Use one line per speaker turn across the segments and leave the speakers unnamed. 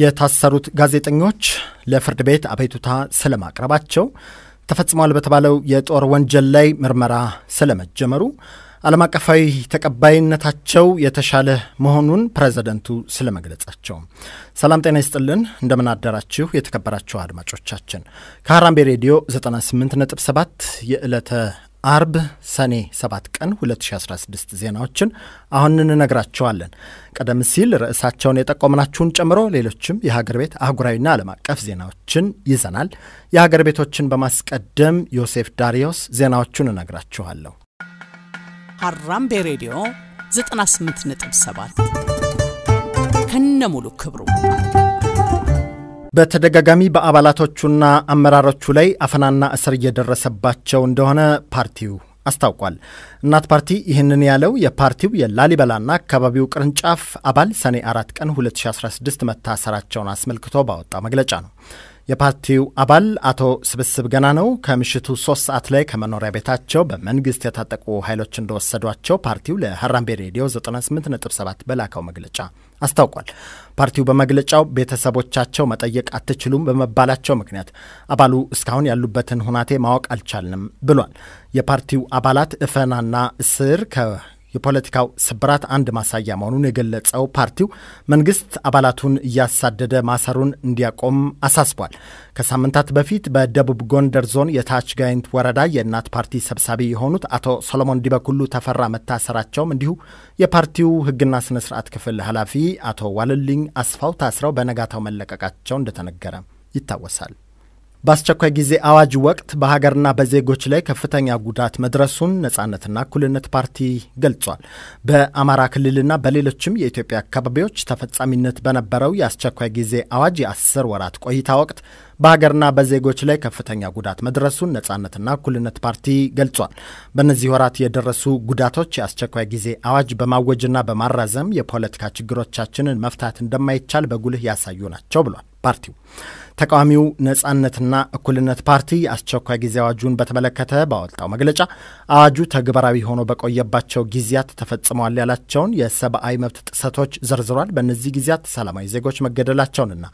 የታሰሩት ጋዜጠኞች ለፍርድ ቤት አቤቱታ ስለማቅረባቸው ተፈጽሟል በተባለው የጦር ወንጀል ላይ ምርመራ ስለመጀመሩ ዓለም አቀፋዊ ተቀባይነታቸው የተሻለ መሆኑን ፕሬዝደንቱ ስለመግለጻቸው። ሰላም ጤና ይስጥልን፣ እንደምን አደራችሁ የተከበራችሁ አድማጮቻችን። ከሀራምቤ ሬዲዮ 98.7 የዕለተ አርብ ሰኔ 7 ቀን 2016 ዜናዎችን አሁን እንነግራችኋለን። ቀደም ሲል ርዕሳቸውን የጠቆምናችሁን ጨምሮ ሌሎችም የሀገር ቤት አህጉራዊና ዓለም አቀፍ ዜናዎችን ይዘናል። የሀገር ቤቶችን በማስቀደም ዮሴፍ ዳሪዮስ ዜናዎቹን እነግራችኋለሁ።
ሀራምቤ ሬዲዮ 98.7 ከነሙሉ ክብሩ
በተደጋጋሚ በአባላቶቹና አመራሮቹ ላይ አፈናና እስር እየደረሰባቸው እንደሆነ ፓርቲው አስታውቋል። እናት ፓርቲ ይህንን ያለው የፓርቲው የላሊበላና አካባቢው ቅርንጫፍ አባል ሰኔ አራት ቀን 2016 መታሰራቸውን አስመልክቶ ባወጣው መግለጫ ነው። የፓርቲው አባል አቶ ስብስብ ገና ነው ከምሽቱ ሶስት ሰዓት ላይ ከመኖሪያ ቤታቸው በመንግስት የታጠቁ ኃይሎች እንደወሰዷቸው ፓርቲው ለሀራምቤ ሬዲዮ 98.7 በላከው መግለጫ አስታውቋል። ፓርቲው በመግለጫው ቤተሰቦቻቸው መጠየቅ አትችሉም በመባላቸው ምክንያት አባሉ እስካሁን ያሉበትን ሁናቴ ማወቅ አልቻልንም ብሏል። የፓርቲው አባላት እፈናና እስር የፖለቲካው ስብራት አንድ ማሳያ መሆኑን የገለጸው ፓርቲው መንግስት አባላቱን እያሳደደ ማሰሩን እንዲያቆም አሳስቧል። ከሳምንታት በፊት በደቡብ ጎንደር ዞን የታች ጋይንት ወረዳ የእናት ፓርቲ ሰብሳቢ የሆኑት አቶ ሰሎሞን ዲበኩሉ ተፈራ መታሰራቸውም እንዲሁ የፓርቲው ህግና ስነ ስርዓት ክፍል ኃላፊ አቶ ዋልልኝ አስፋው ታስረው በነጋታው መለቀቃቸው እንደተነገረ ይታወሳል። በአስቸኳይ ጊዜ አዋጅ ወቅት በሀገርና በዜጎች ላይ ከፍተኛ ጉዳት መድረሱን ነጻነትና እኩልነት ፓርቲ ገልጿል። በአማራ ክልልና በሌሎችም የኢትዮጵያ አካባቢዎች ተፈጻሚነት በነበረው የአስቸኳይ ጊዜ አዋጅ የአስር ወራት ቆይታ ወቅት በሀገርና በዜጎች ላይ ከፍተኛ ጉዳት መድረሱን ነጻነትና እኩልነት ፓርቲ ገልጿል። በእነዚህ ወራት የደረሱ ጉዳቶች የአስቸኳይ ጊዜ አዋጅ በማወጅና በማራዘም የፖለቲካ ችግሮቻችንን መፍታት እንደማይቻል በጉልህ ያሳዩ ናቸው ብሏል። ፓርቲው። ተቃዋሚው ነጻነትና እኩልነት ፓርቲ አስቸኳይ ጊዜ አዋጁን በተመለከተ ባወጣው መግለጫ አዋጁ ተግባራዊ ሆኖ በቆየባቸው ጊዜያት ተፈጽመዋል ያላቸውን የሰብአዊ መብት ጥሰቶች ዘርዝሯል። በእነዚህ ጊዜያት ሰላማዊ ዜጎች መገደላቸውንና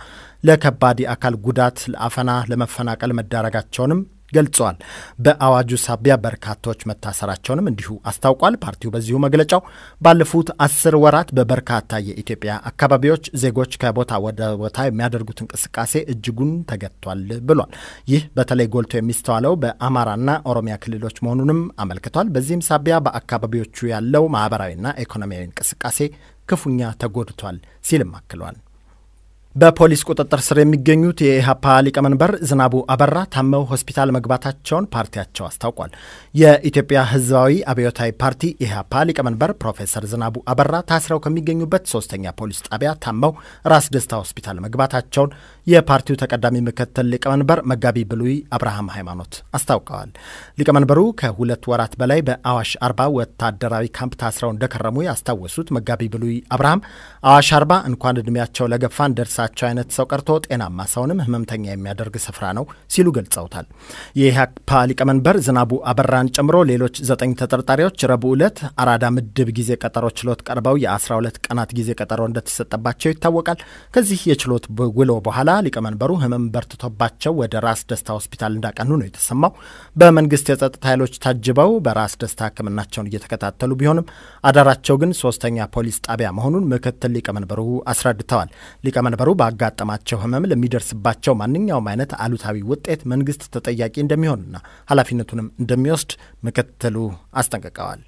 ለከባድ የአካል ጉዳት፣ ለአፈና፣ ለመፈናቀል መዳረጋቸውንም ገልጸዋል። በአዋጁ ሳቢያ በርካታዎች መታሰራቸውንም እንዲሁ አስታውቋል። ፓርቲው በዚሁ መግለጫው ባለፉት አስር ወራት በበርካታ የኢትዮጵያ አካባቢዎች ዜጎች ከቦታ ወደ ቦታ የሚያደርጉት እንቅስቃሴ እጅጉን ተገቷል ብሏል። ይህ በተለይ ጎልቶ የሚስተዋለው በአማራና ኦሮሚያ ክልሎች መሆኑንም አመልክቷል። በዚህም ሳቢያ በአካባቢዎቹ ያለው ማህበራዊና ኢኮኖሚያዊ እንቅስቃሴ ክፉኛ ተጎድቷል ሲልም አክሏል። በፖሊስ ቁጥጥር ስር የሚገኙት የኢህአፓ ሊቀመንበር ዝናቡ አበራ ታመው ሆስፒታል መግባታቸውን ፓርቲያቸው አስታውቋል። የኢትዮጵያ ህዝባዊ አብዮታዊ ፓርቲ ኢህአፓ ሊቀመንበር ፕሮፌሰር ዝናቡ አበራ ታስረው ከሚገኙበት ሶስተኛ ፖሊስ ጣቢያ ታመው ራስ ደስታ ሆስፒታል መግባታቸውን የፓርቲው ተቀዳሚ ምክትል ሊቀመንበር መጋቢ ብሉይ አብርሃም ሃይማኖት አስታውቀዋል። ሊቀመንበሩ ከሁለት ወራት በላይ በአዋሽ አርባ ወታደራዊ ካምፕ ታስረው እንደከረሙ ያስታወሱት መጋቢ ብሉይ አብርሃም አዋሽ አርባ እንኳን እድሜያቸው ለገፋ እንደርሳቸው አይነት ሰው ቀርቶ ጤናማ ሰውንም ህመምተኛ የሚያደርግ ስፍራ ነው ሲሉ ገልጸውታል። የኢህአፓ ሊቀመንበር ዝናቡ አበራን ጨምሮ ሌሎች ዘጠኝ ተጠርጣሪዎች ረቡዕ ዕለት አራዳ ምድብ ጊዜ ቀጠሮ ችሎት ቀርበው የ12 ቀናት ጊዜ ቀጠሮ እንደተሰጠባቸው ይታወቃል። ከዚህ የችሎት ውሎ በኋላ ሊቀመንበሩ ህመም በርትቶባቸው ወደ ራስ ደስታ ሆስፒታል እንዳቀኑ ነው የተሰማው። በመንግስት የጸጥታ ኃይሎች ታጅበው በራስ ደስታ ህክምናቸውን እየተከታተሉ ቢሆንም አዳራቸው ግን ሶስተኛ ፖሊስ ጣቢያ መሆኑን ምክትል ሊቀመንበሩ አስረድተዋል። ሊቀመንበሩ ባጋጠማቸው ህመም ለሚደርስባቸው ማንኛውም አይነት አሉታዊ ውጤት መንግስት ተጠያቂ እንደሚሆንና ኃላፊነቱንም እንደሚወስድ ምክትሉ አስጠንቅቀዋል።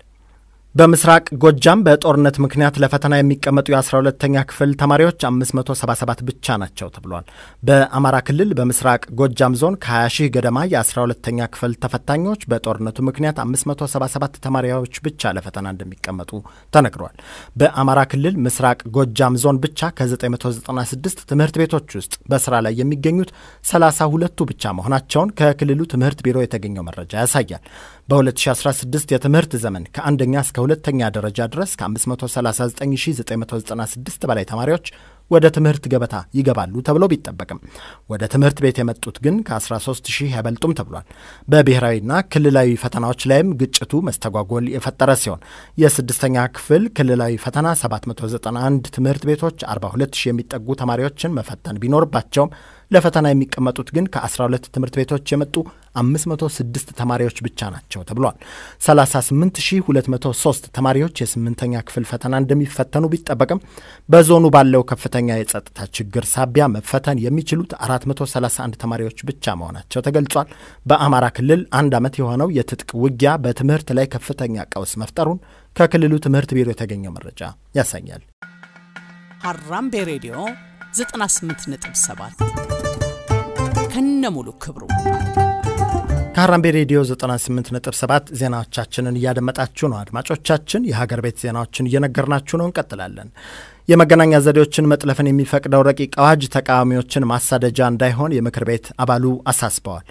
በምስራቅ ጎጃም በጦርነት ምክንያት ለፈተና የሚቀመጡ የ12ተኛ ክፍል ተማሪዎች 577 ብቻ ናቸው ተብሏል። በአማራ ክልል በምስራቅ ጎጃም ዞን ከ20 ሺህ ገደማ የ12ተኛ ክፍል ተፈታኞች በጦርነቱ ምክንያት 577 ተማሪዎች ብቻ ለፈተና እንደሚቀመጡ ተነግሯል። በአማራ ክልል ምስራቅ ጎጃም ዞን ብቻ ከ996 ትምህርት ቤቶች ውስጥ በስራ ላይ የሚገኙት 32ቱ ብቻ መሆናቸውን ከክልሉ ትምህርት ቢሮ የተገኘው መረጃ ያሳያል። በ2016 የትምህርት ዘመን ከአንደኛ እስከ ሁለተኛ ደረጃ ድረስ ከ539996 በላይ ተማሪዎች ወደ ትምህርት ገበታ ይገባሉ ተብሎ ቢጠበቅም ወደ ትምህርት ቤት የመጡት ግን ከ13 ሺህ አይበልጡም ተብሏል። በብሔራዊና ክልላዊ ፈተናዎች ላይም ግጭቱ መስተጓጎል የፈጠረ ሲሆን የስድስተኛ ክፍል ክልላዊ ፈተና 791 ትምህርት ቤቶች 42 ሺህ የሚጠጉ ተማሪዎችን መፈተን ቢኖርባቸውም ለፈተና የሚቀመጡት ግን ከ12 ትምህርት ቤቶች የመጡ 506 ተማሪዎች ብቻ ናቸው ተብሏል። 38203 ተማሪዎች የስምንተኛ ክፍል ፈተና እንደሚፈተኑ ቢጠበቅም በዞኑ ባለው ከፍተኛ የጸጥታ ችግር ሳቢያ መፈተን የሚችሉት 431 ተማሪዎች ብቻ መሆናቸው ተገልጿል። በአማራ ክልል አንድ ዓመት የሆነው የትጥቅ ውጊያ በትምህርት ላይ ከፍተኛ ቀውስ መፍጠሩን ከክልሉ ትምህርት ቢሮ የተገኘው መረጃ ያሳያል።
ሃራምቤ ሬዲዮ
98.7 ሙሉ ክብሩ ከሀራምቤ ሬዲዮ 98.7 ዜናዎቻችንን እያደመጣችሁ ነው አድማጮቻችን። የሀገር ቤት ዜናዎችን እየነገርናችሁ ነው። እንቀጥላለን። የመገናኛ ዘዴዎችን መጥለፍን የሚፈቅደው ረቂቅ አዋጅ ተቃዋሚዎችን ማሳደጃ እንዳይሆን የምክር ቤት አባሉ አሳስበዋል።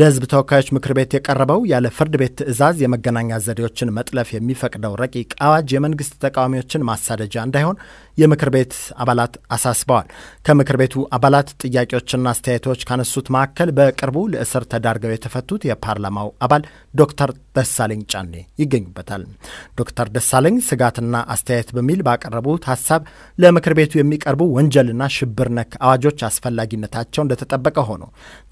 ለሕዝብ ተወካዮች ምክር ቤት የቀረበው ያለ ፍርድ ቤት ትዕዛዝ የመገናኛ ዘዴዎችን መጥለፍ የሚፈቅደው ረቂቅ አዋጅ የመንግስት ተቃዋሚዎችን ማሳደጃ እንዳይሆን የምክር ቤት አባላት አሳስበዋል። ከምክር ቤቱ አባላት ጥያቄዎችና አስተያየቶች ካነሱት መካከል በቅርቡ ለእስር ተዳርገው የተፈቱት የፓርላማው አባል ዶክተር ደሳለኝ ጫኔ ይገኙበታል። ዶክተር ደሳለኝ ስጋትና አስተያየት በሚል ባቀረቡት ሀሳብ ለምክር ቤቱ የሚቀርቡ ወንጀልና ሽብር ነክ አዋጆች አስፈላጊነታቸው እንደተጠበቀ ሆኖ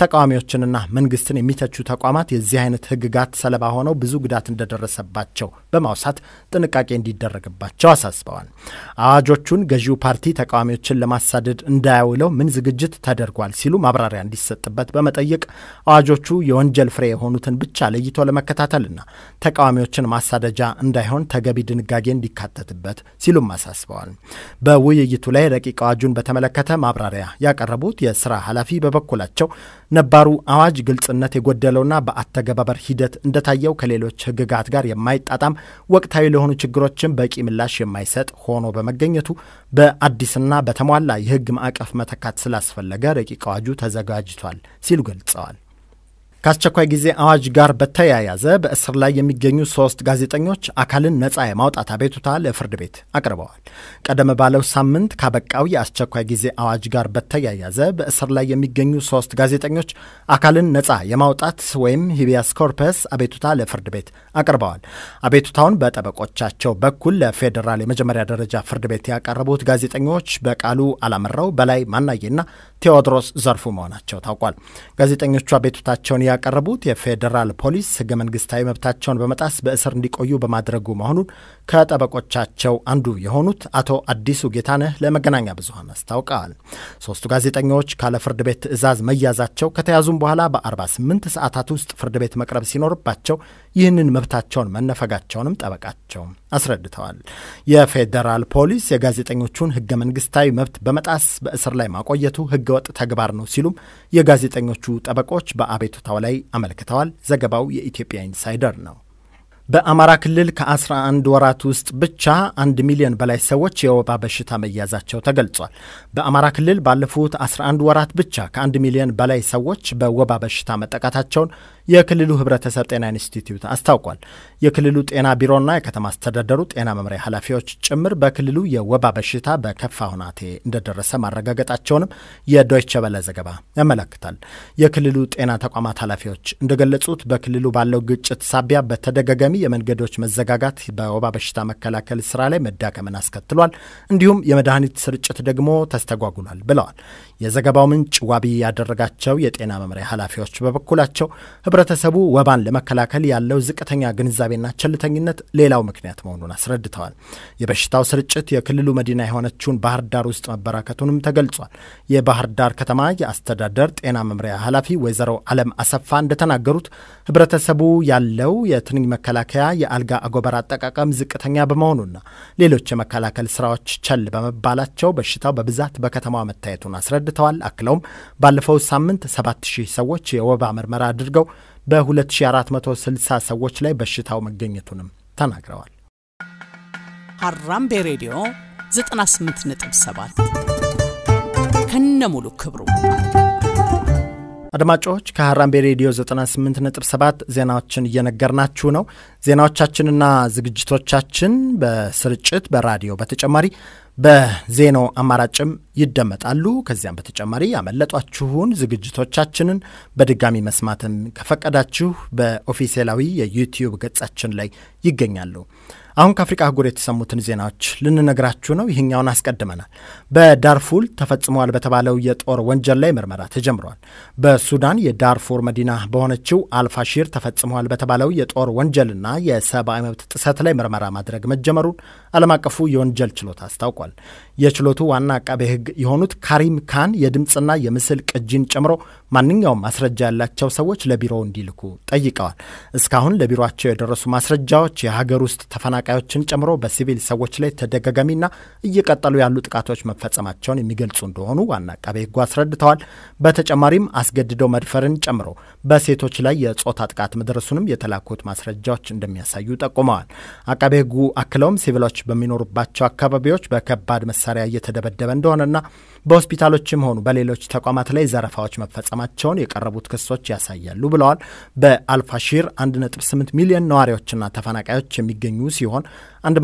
ተቃዋሚዎችንና መንግስትን የሚተቹ ተቋማት የዚህ አይነት ህግጋት ሰለባ ሆነው ብዙ ጉዳት እንደደረሰባቸው በማውሳት ጥንቃቄ እንዲደረግባቸው አሳስበዋል። አዋጆቹን ገዢው ፓርቲ ተቃዋሚዎችን ለማሳደድ እንዳያውለው ምን ዝግጅት ተደርጓል ሲሉ ማብራሪያ እንዲሰጥበት በመጠየቅ አዋጆቹ የወንጀል ፍሬ የሆኑትን ብቻ ለይቶ ለመከታተልና ተቃዋሚዎችን ማሳደጃ እንዳይሆን ተገቢ ድንጋጌ እንዲካተትበት ሲሉም አሳስበዋል። በውይይቱ ላይ ረቂቅ አዋጁን በተመለከተ ማብራሪያ ያቀረቡት የስራ ኃላፊ በበኩላቸው ነባሩ አዋጅ ግልጽነት የጎደለውና በአተገባበር ሂደት እንደታየው ከሌሎች ህግጋት ጋር የማይጣጣም ወቅታዊ ለሆኑ ችግሮችን በቂ ምላሽ የማይሰጥ ሆኖ በመገኘቱ በአዲስና በተሟላ የህግ ማዕቀፍ መተካት ስላስፈለገ ረቂቅ አዋጁ ተዘጋጅቷል ሲሉ ገልጸዋል። ከአስቸኳይ ጊዜ አዋጅ ጋር በተያያዘ በእስር ላይ የሚገኙ ሶስት ጋዜጠኞች አካልን ነፃ የማውጣት አቤቱታ ለፍርድ ቤት አቅርበዋል። ቀደም ባለው ሳምንት ካበቃው የአስቸኳይ ጊዜ አዋጅ ጋር በተያያዘ በእስር ላይ የሚገኙ ሶስት ጋዜጠኞች አካልን ነፃ የማውጣት ወይም ሂቢያስ ኮርፐስ አቤቱታ ለፍርድ ቤት አቅርበዋል። አቤቱታውን በጠበቆቻቸው በኩል ለፌዴራል የመጀመሪያ ደረጃ ፍርድ ቤት ያቀረቡት ጋዜጠኞች በቃሉ አላመራው በላይ ማናዬና ቴዎድሮስ ዘርፉ መሆናቸው ታውቋል። ጋዜጠኞቹ አቤቱታቸውን ያቀረቡት የፌዴራል ፖሊስ ህገ መንግስታዊ መብታቸውን በመጣስ በእስር እንዲቆዩ በማድረጉ መሆኑን ከጠበቆቻቸው አንዱ የሆኑት አቶ አዲሱ ጌታነህ ለመገናኛ ብዙሀን አስታውቀዋል። ሶስቱ ጋዜጠኞች ካለ ፍርድ ቤት ትዕዛዝ መያዛቸው ከተያዙም በኋላ በ48 ሰዓታት ውስጥ ፍርድ ቤት መቅረብ ሲኖርባቸው ይህንን መብታቸውን መነፈጋቸውንም ጠበቃቸው አስረድተዋል። የፌዴራል ፖሊስ የጋዜጠኞቹን ህገ መንግስታዊ መብት በመጣስ በእስር ላይ ማቆየቱ ህገወጥ ተግባር ነው ሲሉም የጋዜጠኞቹ ጠበቆች በአቤቱታ በገጻው ላይ አመልክተዋል። ዘገባው የኢትዮጵያ ኢንሳይደር ነው። በአማራ ክልል ከ11 ወራት ውስጥ ብቻ አንድ ሚሊዮን በላይ ሰዎች የወባ በሽታ መያዛቸው ተገልጿል። በአማራ ክልል ባለፉት 11 ወራት ብቻ ከአንድ ሚሊዮን በላይ ሰዎች በወባ በሽታ መጠቃታቸውን የክልሉ ህብረተሰብ ጤና ኢንስቲትዩት አስታውቋል። የክልሉ ጤና ቢሮና የከተማ አስተዳደሩ ጤና መምሪያ ኃላፊዎች ጭምር በክልሉ የወባ በሽታ በከፋ ሁናቴ እንደደረሰ ማረጋገጣቸውንም የዶይቸ ዘገባ ያመለክታል። የክልሉ ጤና ተቋማት ኃላፊዎች እንደገለጹት በክልሉ ባለው ግጭት ሳቢያ በተደጋጋሚ የመንገዶች መዘጋጋት በወባ በሽታ መከላከል ስራ ላይ መዳከምን አስከትሏል፣ እንዲሁም የመድኃኒት ስርጭት ደግሞ ተስተጓጉሏል ብለዋል። የዘገባው ምንጭ ዋቢ ያደረጋቸው የጤና መምሪያ ኃላፊዎች በበኩላቸው ህብረተሰቡ ወባን ለመከላከል ያለው ዝቅተኛ ግንዛቤና ቸልተኝነት ሌላው ምክንያት መሆኑን አስረድተዋል። የበሽታው ስርጭት የክልሉ መዲና የሆነችውን ባህር ዳር ውስጥ መበራከቱንም ተገልጿል። የባህር ዳር ከተማ የአስተዳደር ጤና መምሪያ ኃላፊ ወይዘሮ አለም አሰፋ እንደተናገሩት ህብረተሰቡ ያለው የትንኝ መከላከያ የአልጋ አጎበር አጠቃቀም ዝቅተኛ በመሆኑና ሌሎች የመከላከል ስራዎች ቸል በመባላቸው በሽታው በብዛት በከተማዋ መታየቱን አስረድተዋል። አክለውም ባለፈው ሳምንት ሰባት ሺህ ሰዎች የወባ ምርመራ አድርገው በ2460 ሰዎች ላይ በሽታው መገኘቱንም ተናግረዋል።
ሀራምቤ ሬዲዮ 98.7
ከነ ሙሉ ክብሩ አድማጮች ከሀራምቤ ሬዲዮ 98.7 ዜናዎችን እየነገርናችሁ ነው። ዜናዎቻችንና ዝግጅቶቻችን በስርጭት በራዲዮ በተጨማሪ በዜናው አማራጭም ይደመጣሉ። ከዚያም በተጨማሪ ያመለጧችሁን ዝግጅቶቻችንን በድጋሚ መስማትን ከፈቀዳችሁ በኦፊሴላዊ የዩቲዩብ ገጻችን ላይ ይገኛሉ። አሁን ከአፍሪቃ አህጉር የተሰሙትን ዜናዎች ልንነግራችሁ ነው። ይህኛውን አስቀድመናል። በዳርፉል ተፈጽመዋል በተባለው የጦር ወንጀል ላይ ምርመራ ተጀምሯል። በሱዳን የዳርፉር መዲና በሆነችው አልፋሺር ተፈጽመዋል በተባለው የጦር ወንጀልና የሰብአዊ መብት ጥሰት ላይ ምርመራ ማድረግ መጀመሩን ዓለም አቀፉ የወንጀል ችሎት አስታውቋል። የችሎቱ ዋና አቃቤ ሕግ የሆኑት ካሪም ካን የድምፅና የምስል ቅጂን ጨምሮ ማንኛውም ማስረጃ ያላቸው ሰዎች ለቢሮው እንዲልኩ ጠይቀዋል። እስካሁን ለቢሮቸው የደረሱ ማስረጃዎች የሀገር ውስጥ ተፈናቃዮችን ጨምሮ በሲቪል ሰዎች ላይ ተደጋጋሚና እየቀጠሉ ያሉ ጥቃቶች መፈጸማቸውን የሚገልጹ እንደሆኑ ዋና አቃቤ ሕጉ አስረድተዋል። በተጨማሪም አስገድደው መድፈርን ጨምሮ በሴቶች ላይ የጾታ ጥቃት መድረሱንም የተላኩት ማስረጃዎች እንደሚያሳዩ ጠቁመዋል። አቃቤ ሕጉ አክለውም ሲቪሎች በሚኖሩባቸው አካባቢዎች በከባድ መሳ መሳሪያ እየተደበደበ እንደሆነና በሆስፒታሎችም ሆኑ በሌሎች ተቋማት ላይ ዘረፋዎች መፈጸማቸውን የቀረቡት ክሶች ያሳያሉ ብለዋል። በአልፋሺር 1.8 ሚሊዮን ነዋሪዎችና ተፈናቃዮች የሚገኙ ሲሆን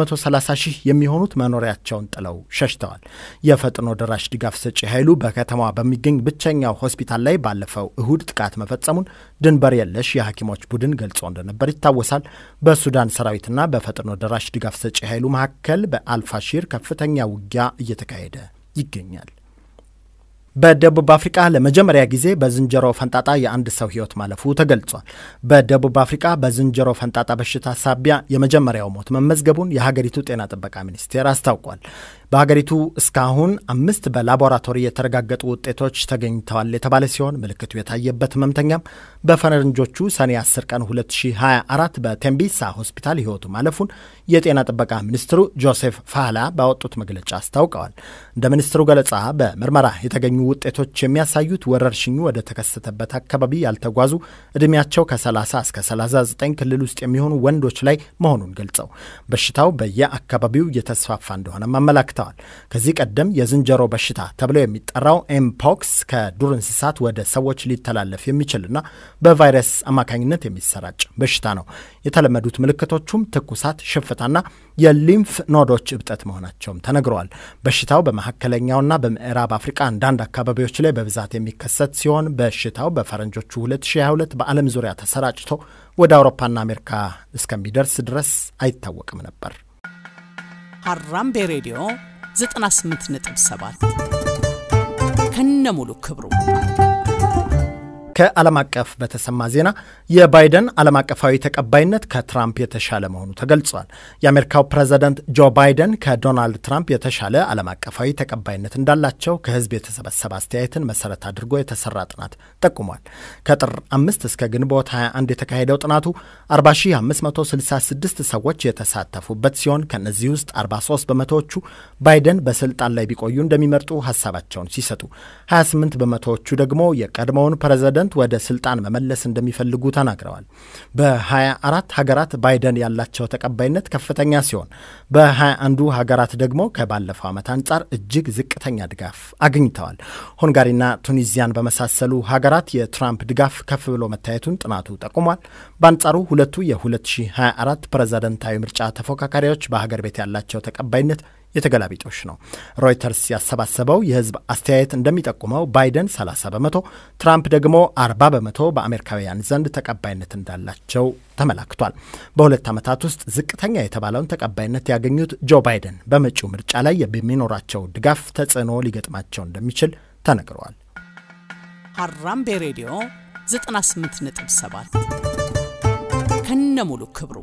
130 ሺህ የሚሆኑት መኖሪያቸውን ጥለው ሸሽተዋል። የፈጥኖ ደራሽ ድጋፍ ሰጪ ኃይሉ በከተማዋ በሚገኝ ብቸኛው ሆስፒታል ላይ ባለፈው እሁድ ጥቃት መፈጸሙን ድንበር የለሽ የሐኪሞች ቡድን ገልጾ እንደነበር ይታወሳል። በሱዳን ሰራዊትና በፈጥኖ ደራሽ ድጋፍ ሰጪ ኃይሉ መካከል በአልፋሺር ከፍተኛ ውጊያ እየተካሄደ ይገኛል። በደቡብ አፍሪካ ለመጀመሪያ ጊዜ በዝንጀሮ ፈንጣጣ የአንድ ሰው ሕይወት ማለፉ ተገልጿል። በደቡብ አፍሪካ በዝንጀሮ ፈንጣጣ በሽታ ሳቢያ የመጀመሪያው ሞት መመዝገቡን የሀገሪቱ ጤና ጥበቃ ሚኒስቴር አስታውቋል። በሀገሪቱ እስካሁን አምስት በላቦራቶሪ የተረጋገጡ ውጤቶች ተገኝተዋል የተባለ ሲሆን ምልክቱ የታየበት ህመምተኛም በፈረንጆቹ ሰኔ 10 ቀን 2024 በቴምቢሳ ሆስፒታል ህይወቱ ማለፉን የጤና ጥበቃ ሚኒስትሩ ጆሴፍ ፋህላ ባወጡት መግለጫ አስታውቀዋል። እንደ ሚኒስትሩ ገለጻ በምርመራ የተገኙ ውጤቶች የሚያሳዩት ወረርሽኙ ወደ ተከሰተበት አካባቢ ያልተጓዙ እድሜያቸው ከ30 እስከ 39 ክልል ውስጥ የሚሆኑ ወንዶች ላይ መሆኑን ገልጸው በሽታው በየአካባቢው እየተስፋፋ እንደሆነም አመላክተዋል። ተከስተዋል። ከዚህ ቀደም የዝንጀሮ በሽታ ተብሎ የሚጠራው ኤምፖክስ ከዱር እንስሳት ወደ ሰዎች ሊተላለፍ የሚችልና በቫይረስ አማካኝነት የሚሰራጭ በሽታ ነው። የተለመዱት ምልክቶቹም ትኩሳት፣ ሽፍታና የሊምፍ ኖዶች እብጠት መሆናቸውም ተነግረዋል። በሽታው በመካከለኛውና በምዕራብ አፍሪቃ አንዳንድ አካባቢዎች ላይ በብዛት የሚከሰት ሲሆን በሽታው በፈረንጆቹ 2022 በዓለም ዙሪያ ተሰራጭቶ ወደ አውሮፓና አሜሪካ እስከሚደርስ ድረስ አይታወቅም ነበር።
ሀራምቤ ሬዲዮ 98.7 ከነሙሉ ክብሩ
ከዓለም አቀፍ በተሰማ ዜና የባይደን ዓለም አቀፋዊ ተቀባይነት ከትራምፕ የተሻለ መሆኑ ተገልጿል። የአሜሪካው ፕሬዚደንት ጆ ባይደን ከዶናልድ ትራምፕ የተሻለ ዓለም አቀፋዊ ተቀባይነት እንዳላቸው ከህዝብ የተሰበሰበ አስተያየትን መሰረት አድርጎ የተሰራ ጥናት ጠቁሟል። ከጥር 5 እስከ ግንቦት 21 የተካሄደው ጥናቱ 40566 ሰዎች የተሳተፉበት ሲሆን ከእነዚህ ውስጥ 43 በመቶዎቹ ባይደን በስልጣን ላይ ቢቆዩ እንደሚመርጡ ሀሳባቸውን ሲሰጡ 28 በመቶዎቹ ደግሞ የቀድሞውን ፕሬዚደንት ፕሬዚደንት ወደ ስልጣን መመለስ እንደሚፈልጉ ተናግረዋል። በ24 ሀገራት ባይደን ያላቸው ተቀባይነት ከፍተኛ ሲሆን በ21ዱ ሀገራት ደግሞ ከባለፈው ዓመት አንጻር እጅግ ዝቅተኛ ድጋፍ አግኝተዋል። ሆንጋሪና ቱኒዚያን በመሳሰሉ ሀገራት የትራምፕ ድጋፍ ከፍ ብሎ መታየቱን ጥናቱ ጠቁሟል። በአንጻሩ ሁለቱ የ2024 ፕሬዚደንታዊ ምርጫ ተፎካካሪዎች በሀገር ቤት ያላቸው ተቀባይነት የተገላቢጦሽ ነው። ሮይተርስ ያሰባሰበው የህዝብ አስተያየት እንደሚጠቁመው ባይደን 30 በመቶ፣ ትራምፕ ደግሞ 40 በመቶ በአሜሪካውያን ዘንድ ተቀባይነት እንዳላቸው ተመላክቷል። በሁለት ዓመታት ውስጥ ዝቅተኛ የተባለውን ተቀባይነት ያገኙት ጆ ባይደን በመጪው ምርጫ ላይ የሚኖራቸው ድጋፍ ተጽዕኖ ሊገጥማቸው እንደሚችል ተነግረዋል።
ሀራምቤ ሬዲዮ 98.7 ከነሙሉ ክብሩ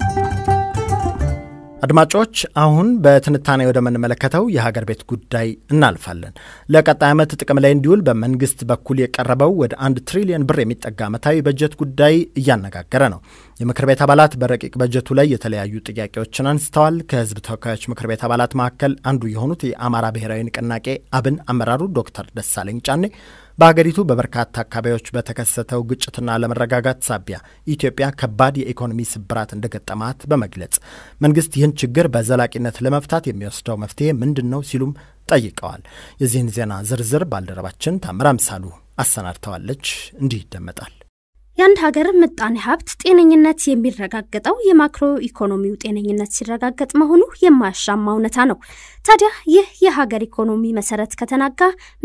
አድማጮች አሁን በትንታኔ ወደ ምንመለከተው የሀገር ቤት ጉዳይ እናልፋለን። ለቀጣይ ዓመት ጥቅም ላይ እንዲውል በመንግስት በኩል የቀረበው ወደ አንድ ትሪሊየን ብር የሚጠጋ ዓመታዊ በጀት ጉዳይ እያነጋገረ ነው። የምክር ቤት አባላት በረቂቅ በጀቱ ላይ የተለያዩ ጥያቄዎችን አንስተዋል። ከህዝብ ተወካዮች ምክር ቤት አባላት መካከል አንዱ የሆኑት የአማራ ብሔራዊ ንቅናቄ አብን አመራሩ ዶክተር ደሳለኝ ጫኔ በሀገሪቱ በበርካታ አካባቢዎች በተከሰተው ግጭትና ለመረጋጋት ሳቢያ ኢትዮጵያ ከባድ የኢኮኖሚ ስብራት እንደገጠማት በመግለጽ መንግስት ይህን ችግር በዘላቂነት ለመፍታት የሚወስደው መፍትሄ ምንድን ነው ሲሉም ጠይቀዋል። የዚህን ዜና ዝርዝር ባልደረባችን ታምር አምሳሉ አሰናድተዋለች። እንዲህ ይደመጣል።
የአንድ ሀገር ምጣኔ ሀብት ጤነኝነት የሚረጋገጠው የማክሮ ኢኮኖሚው ጤነኝነት ሲረጋገጥ መሆኑ የማያሻማ እውነታ ነው። ታዲያ ይህ የሀገር ኢኮኖሚ መሰረት ከተናጋ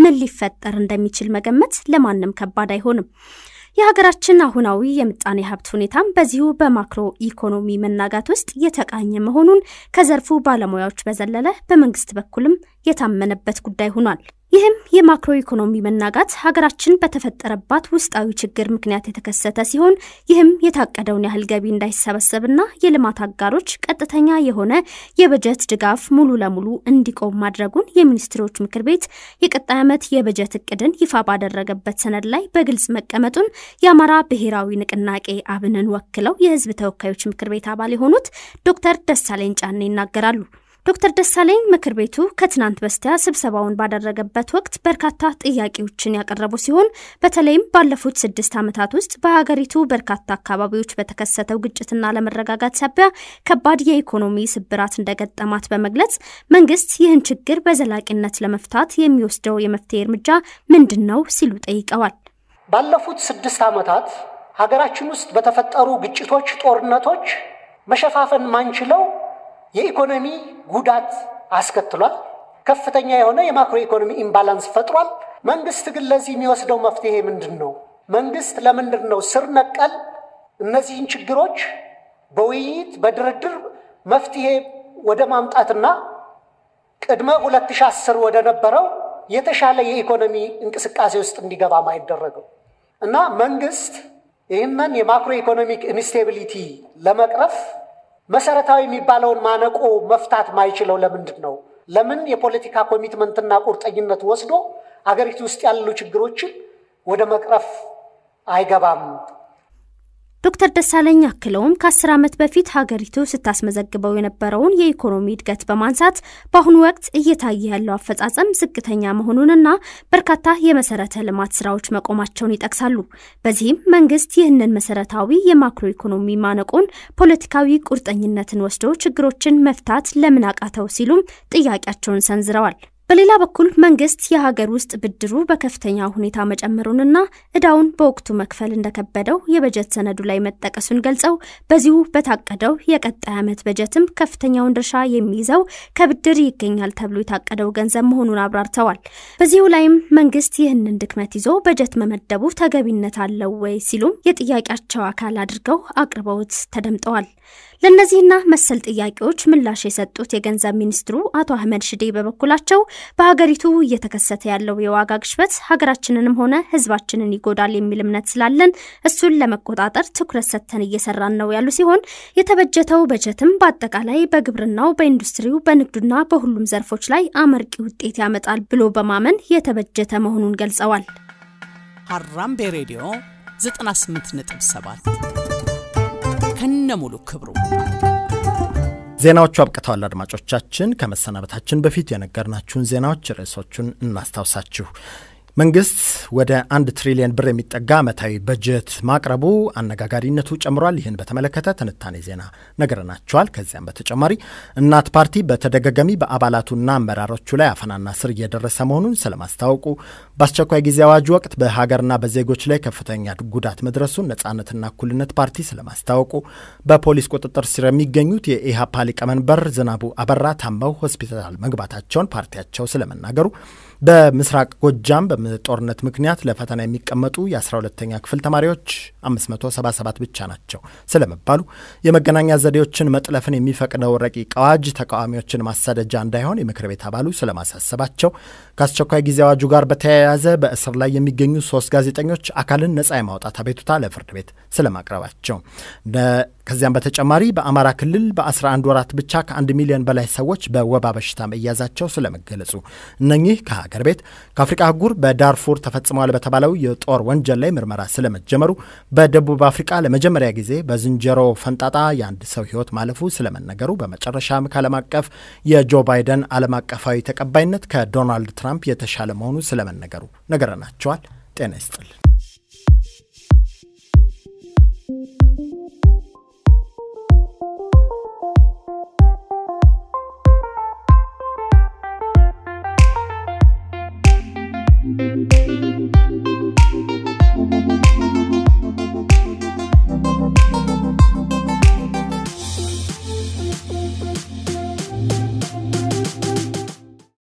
ምን ሊፈጠር እንደሚችል መገመት ለማንም ከባድ አይሆንም። የሀገራችን አሁናዊ የምጣኔ ሀብት ሁኔታም በዚሁ በማክሮ ኢኮኖሚ መናጋት ውስጥ የተቃኘ መሆኑን ከዘርፉ ባለሙያዎች በዘለለ በመንግስት በኩልም የታመነበት ጉዳይ ሆኗል። ይህም የማክሮ ኢኮኖሚ መናጋት ሀገራችን በተፈጠረባት ውስጣዊ ችግር ምክንያት የተከሰተ ሲሆን ይህም የታቀደውን ያህል ገቢ እንዳይሰበሰብና የልማት አጋሮች ቀጥተኛ የሆነ የበጀት ድጋፍ ሙሉ ለሙሉ እንዲቆም ማድረጉን የሚኒስትሮች ምክር ቤት የቀጣይ ዓመት የበጀት እቅድን ይፋ ባደረገበት ሰነድ ላይ በግልጽ መቀመጡን የአማራ ብሔራዊ ንቅናቄ አብንን ወክለው የህዝብ ተወካዮች ምክር ቤት አባል የሆኑት ዶክተር ደሳለኝ ጫኔ ይናገራሉ። ዶክተር ደሳለኝ ምክር ቤቱ ከትናንት በስቲያ ስብሰባውን ባደረገበት ወቅት በርካታ ጥያቄዎችን ያቀረቡ ሲሆን በተለይም ባለፉት ስድስት ዓመታት ውስጥ በሀገሪቱ በርካታ አካባቢዎች በተከሰተው ግጭትና ለመረጋጋት ሳቢያ ከባድ የኢኮኖሚ ስብራት እንደገጠማት በመግለጽ መንግስት ይህን ችግር በዘላቂነት ለመፍታት የሚወስደው የመፍትሄ እርምጃ ምንድን ነው ሲሉ ጠይቀዋል። ባለፉት ስድስት ዓመታት ሀገራችን ውስጥ በተፈጠሩ
ግጭቶች፣ ጦርነቶች መሸፋፈን ማንችለው የኢኮኖሚ ጉዳት አስከትሏል። ከፍተኛ የሆነ የማክሮ ኢኮኖሚ ኢምባላንስ ፈጥሯል። መንግስት ግን ለዚህ የሚወስደው መፍትሄ ምንድን ነው? መንግስት ለምንድን ነው ስር ነቀል እነዚህን ችግሮች በውይይት በድርድር መፍትሄ ወደ ማምጣትና ቅድመ 2010 ወደ ነበረው የተሻለ የኢኮኖሚ እንቅስቃሴ ውስጥ እንዲገባ ማይደረገው እና መንግስት ይህንን የማክሮ ኢኮኖሚክ ኢንስቴቢሊቲ ለመቅረፍ መሰረታዊ የሚባለውን ማነቆ መፍታት ማይችለው ለምንድን ነው? ለምን የፖለቲካ ኮሚትመንትና ቁርጠኝነት ወስዶ አገሪቱ ውስጥ ያሉ ችግሮችን ወደ መቅረፍ አይገባም?
ዶክተር ደሳለኝ አክለውም ከአስር ዓመት በፊት ሀገሪቱ ስታስመዘግበው የነበረውን የኢኮኖሚ እድገት በማንሳት በአሁኑ ወቅት እየታየ ያለው አፈጻጸም ዝቅተኛ መሆኑንና በርካታ የመሰረተ ልማት ስራዎች መቆማቸውን ይጠቅሳሉ። በዚህም መንግስት ይህንን መሰረታዊ የማክሮ ኢኮኖሚ ማነቆን ፖለቲካዊ ቁርጠኝነትን ወስዶ ችግሮችን መፍታት ለምን አቃተው ሲሉም ጥያቄያቸውን ሰንዝረዋል። በሌላ በኩል መንግስት የሀገር ውስጥ ብድሩ በከፍተኛ ሁኔታ መጨመሩንና እዳውን በወቅቱ መክፈል እንደከበደው የበጀት ሰነዱ ላይ መጠቀሱን ገልጸው በዚሁ በታቀደው የቀጣይ ዓመት በጀትም ከፍተኛውን ድርሻ የሚይዘው ከብድር ይገኛል ተብሎ የታቀደው ገንዘብ መሆኑን አብራርተዋል። በዚሁ ላይም መንግስት ይህንን ድክመት ይዞ በጀት መመደቡ ተገቢነት አለው ወይ ሲሉም የጥያቄያቸው አካል አድርገው አቅርበውት ተደምጠዋል። ለእነዚህና መሰል ጥያቄዎች ምላሽ የሰጡት የገንዘብ ሚኒስትሩ አቶ አህመድ ሽዴ በበኩላቸው በሀገሪቱ እየተከሰተ ያለው የዋጋ ግሽበት ሀገራችንንም ሆነ ሕዝባችንን ይጎዳል የሚል እምነት ስላለን እሱን ለመቆጣጠር ትኩረት ሰጥተን እየሰራን ነው ያሉ ሲሆን የተበጀተው በጀትም በአጠቃላይ በግብርናው፣ በኢንዱስትሪው፣ በንግዱና በሁሉም ዘርፎች ላይ አመርቂ ውጤት ያመጣል ብሎ በማመን የተበጀተ መሆኑን ገልጸዋል።
ሀራምቤ ሬዲዮ 98.7 ከነሙሉ ክብሩ
ዜናዎቹ አብቅተዋል። አድማጮቻችን ከመሰናበታችን በፊት የነገርናችሁን ዜናዎች ርዕሶቹን እናስታውሳችሁ። መንግስት ወደ አንድ ትሪሊየን ብር የሚጠጋ ዓመታዊ በጀት ማቅረቡ አነጋጋሪነቱ ጨምሯል። ይህን በተመለከተ ትንታኔ ዜና ነግረናቸዋል። ከዚያም በተጨማሪ እናት ፓርቲ በተደጋጋሚ በአባላቱና አመራሮቹ ላይ አፈናና ስር እየደረሰ መሆኑን ስለማስታወቁ፣ በአስቸኳይ ጊዜ አዋጅ ወቅት በሀገርና በዜጎች ላይ ከፍተኛ ጉዳት መድረሱን ነጻነትና እኩልነት ፓርቲ ስለማስታወቁ፣ በፖሊስ ቁጥጥር ስር የሚገኙት የኢህአፓ ሊቀመንበር ዝናቡ አበራ ታመው ሆስፒታል መግባታቸውን ፓርቲያቸው ስለመናገሩ በምስራቅ ጎጃም በጦርነት ምክንያት ለፈተና የሚቀመጡ የ12ተኛ ክፍል ተማሪዎች 577 ብቻ ናቸው ስለመባሉ የመገናኛ ዘዴዎችን መጥለፍን የሚፈቅደው ረቂቅ አዋጅ ተቃዋሚዎችን ማሳደጃ እንዳይሆን የምክር ቤት አባሉ ስለማሳሰባቸው ከአስቸኳይ ጊዜ አዋጁ ጋር በተያያዘ በእስር ላይ የሚገኙ ሶስት ጋዜጠኞች አካልን ነጻ የማውጣት አቤቱታ ለፍርድ ቤት ስለማቅረባቸው ከዚያም በተጨማሪ በአማራ ክልል በ11 ወራት ብቻ ከ1 ሚሊዮን በላይ ሰዎች በወባ በሽታ መያዛቸው ስለመገለጹ እነኚህ ከሀገር ቤት ከአፍሪቃ አህጉር በዳርፉር ተፈጽመዋል በተባለው የጦር ወንጀል ላይ ምርመራ ስለመጀመሩ፣ በደቡብ አፍሪካ ለመጀመሪያ ጊዜ በዝንጀሮ ፈንጣጣ የአንድ ሰው ሕይወት ማለፉ ስለመነገሩ፣ በመጨረሻም ከዓለም አቀፍ የጆ ባይደን ዓለም አቀፋዊ ተቀባይነት ከዶናልድ ትራምፕ የተሻለ መሆኑ ስለመነገሩ ነገረናቸዋል። ጤና ይስጥልን።